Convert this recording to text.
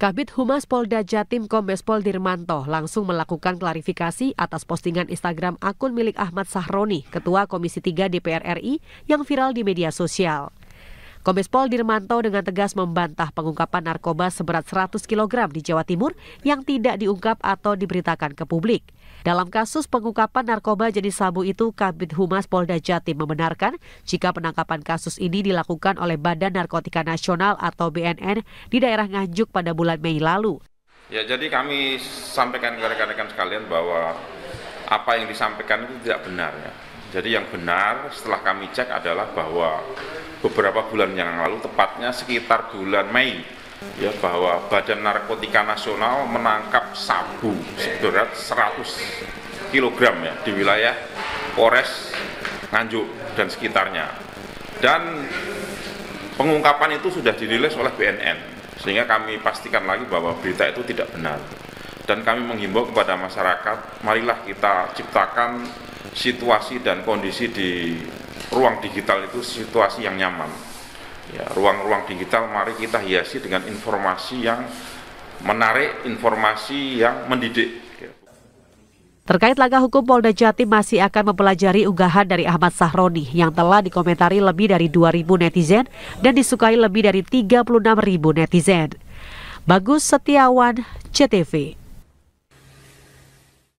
Kabit Humas Polda Jatim Kombes Pol Dirmanto langsung melakukan klarifikasi atas postingan Instagram akun milik Ahmad Sahroni, Ketua Komisi 3 DPR RI yang viral di media sosial. Kombes Pol Dirmanto dengan tegas membantah pengungkapan narkoba seberat 100 kg di Jawa Timur yang tidak diungkap atau diberitakan ke publik. Dalam kasus pengungkapan narkoba jenis sabu itu, Kabit Humas Polda Jatim membenarkan jika penangkapan kasus ini dilakukan oleh Badan Narkotika Nasional atau BNN di daerah Nganjuk pada bulan Mei lalu. Ya, jadi kami sampaikan ke rekan-rekan sekalian bahwa apa yang disampaikan itu tidak benar ya. Jadi yang benar setelah kami cek adalah bahwa beberapa bulan yang lalu, tepatnya sekitar bulan Mei, ya bahwa Badan Narkotika Nasional menangkap sabu seberat 100 kg ya di wilayah Polres Nganjuk dan sekitarnya. Dan pengungkapan itu sudah dirilis oleh BNN sehingga kami pastikan lagi bahwa berita itu tidak benar. Dan kami menghimbau kepada masyarakat, marilah kita ciptakan situasi dan kondisi di ruang digital itu situasi yang nyaman. ruang ya, ruang-ruang digital mari kita hiasi dengan informasi yang menarik, informasi yang mendidik. Terkait langkah hukum Polda Jatim masih akan mempelajari unggahan dari Ahmad Sahroni yang telah dikomentari lebih dari 2.000 netizen dan disukai lebih dari 36.000 netizen. Bagus Setiawan, CTV.